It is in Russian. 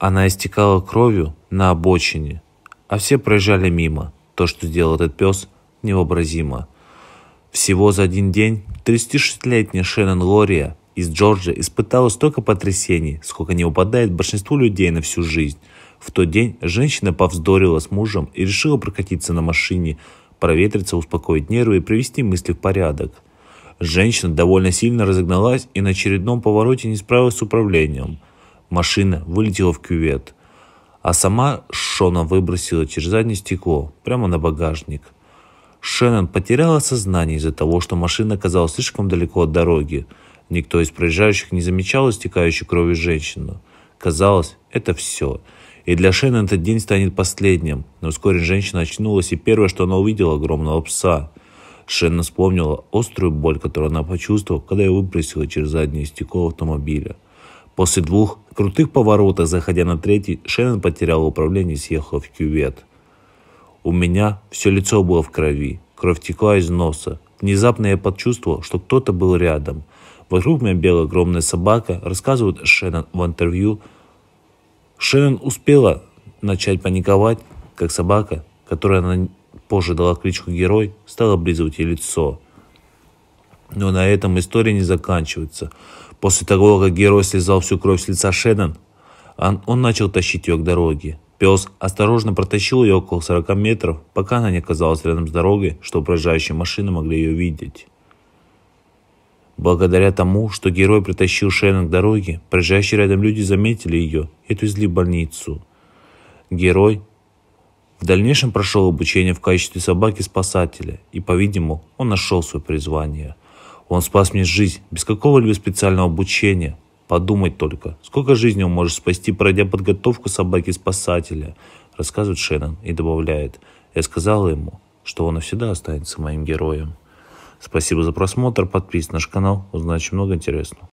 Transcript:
Она истекала кровью на обочине, а все проезжали мимо. То, что сделал этот пес, невообразимо. Всего за один день 36-летняя Шеннон Лория из Джорджии испытала столько потрясений, сколько не упадает большинству людей на всю жизнь. В тот день женщина повздорила с мужем и решила прокатиться на машине, проветриться, успокоить нервы и привести мысли в порядок. Женщина довольно сильно разогналась и на очередном повороте не справилась с управлением – Машина вылетела в кювет, а сама Шона выбросила через заднее стекло, прямо на багажник. Шеннон потеряла сознание из-за того, что машина оказалась слишком далеко от дороги. Никто из проезжающих не замечал истекающую кровью женщину. Казалось, это все. И для Шеннон этот день станет последним. Но вскоре женщина очнулась, и первое, что она увидела, огромного пса. Шеннон вспомнила острую боль, которую она почувствовала, когда ее выбросила через заднее стекло автомобиля. После двух крутых поворотов, заходя на третий, Шеннон потерял управление и съехал в кювет. У меня все лицо было в крови, кровь текла из носа. Внезапно я почувствовал, что кто-то был рядом. Вокруг меня бела огромная собака, рассказывает Шеннон в интервью. Шеннон успела начать паниковать, как собака, которая она позже дала кличку «Герой», стала облизывать ей лицо – но на этом история не заканчивается. После того, как герой слезал всю кровь с лица Шеннон, он, он начал тащить ее к дороге. Пес осторожно протащил ее около 40 метров, пока она не оказалась рядом с дорогой, что проезжающие машины могли ее видеть. Благодаря тому, что герой притащил Шеннон к дороге, проезжающие рядом люди заметили ее и отвезли в больницу. Герой в дальнейшем прошел обучение в качестве собаки-спасателя, и, по-видимому, он нашел свое призвание. Он спас мне жизнь, без какого-либо специального обучения. Подумать только, сколько жизней он может спасти, пройдя подготовку собаки-спасателя, рассказывает Шеннон и добавляет. Я сказала ему, что он навсегда останется моим героем. Спасибо за просмотр, подписывайтесь на наш канал, узнаете много интересного.